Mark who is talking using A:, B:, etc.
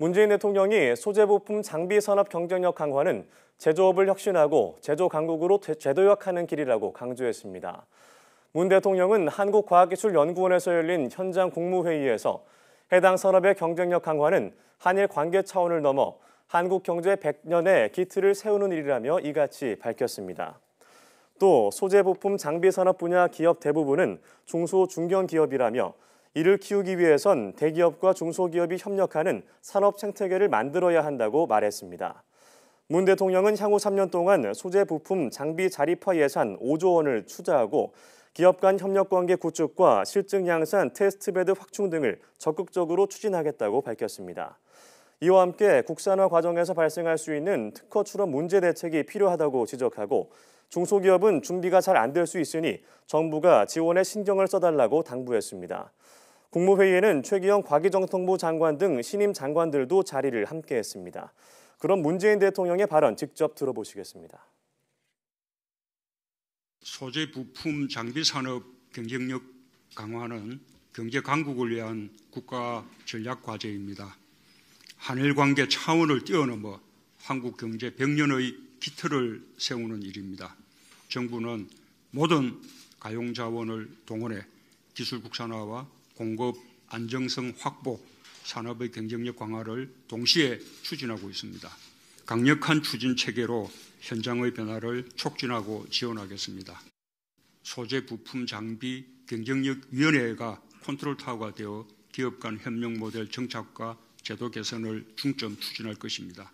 A: 문재인 대통령이 소재부품 장비 산업 경쟁력 강화는 제조업을 혁신하고 제조 강국으로 제도역하는 길이라고 강조했습니다. 문 대통령은 한국과학기술연구원에서 열린 현장 국무회의에서 해당 산업의 경쟁력 강화는 한일 관계 차원을 넘어 한국 경제 100년의 기틀을 세우는 일이라며 이같이 밝혔습니다. 또 소재 부품 장비 산업 분야 기업 대부분은 중소 중견 기업이라며 이를 키우기 위해선 대기업과 중소기업이 협력하는 산업 생태계를 만들어야 한다고 말했습니다. 문 대통령은 향후 3년 동안 소재 부품 장비 자립화 예산 5조 원을 투자하고 기업 간 협력 관계 구축과 실증 양산 테스트베드 확충 등을 적극적으로 추진하겠다고 밝혔습니다. 이와 함께 국산화 과정에서 발생할 수 있는 특허 출원 문제 대책이 필요하다고 지적하고 중소기업은 준비가 잘 안 될 수 있으니 정부가 지원에 신경을 써달라고 당부했습니다. 국무회의에는 최기영 과기정통부 장관 등 신임 장관들도 자리를 함께했습니다. 그럼 문재인 대통령의 발언 직접 들어보시겠습니다.
B: 소재 부품 장비 산업 경쟁력 강화는 경제 강국을 위한 국가 전략 과제입니다. 한일 관계 차원을 뛰어넘어 한국 경제 100년의 기틀을 세우는 일입니다. 정부는 모든 가용 자원을 동원해 기술 국산화와 공급 안정성 확보, 산업의 경쟁력 강화를 동시에 추진하고 있습니다. 강력한 추진 체계로 현장의 변화를 촉진하고 지원하겠습니다. 소재 부품 장비 경쟁력 위원회가 컨트롤 타워가 되어 기업 간 협력 모델 정착과 제도 개선을 중점 추진할 것입니다.